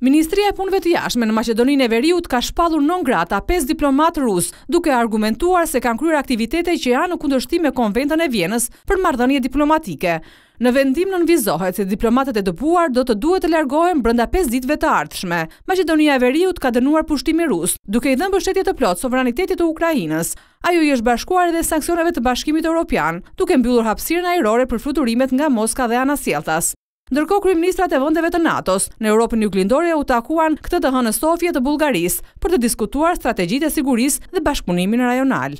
Ministria e punëve të jashme në Macedoninë e Veriut ka shpallur non grata 5 diplomatë rus, duke argumentuar se kanë kryer aktivitete që janë në kundërshtim me Konventën e Vjenës për marrëdhënie diplomatike. Në vendim në nënvizohet se diplomatët e dëpuar do të duhet të largohen brenda 5 ditëve të ardhshme. Macedonia e Veriut ka dënuar pushtimin rus, duke i dhënë mbështetje të plotë sovranitetit të Ukrainës. Ajo i është bashkuar edhe sanksioneve të Bashkimit Evropian, duke mbyllur hapësirën ajrore për fluturimet nga Moska dhe Anasjeltas. Ndërko kryministrat e vëndeve të NATO-s në Europën një klindore u takuan këtë të hënë Sofje të Bulgaris për të diskutuar strategjit e siguris dhe bashkëpunimin rajonal.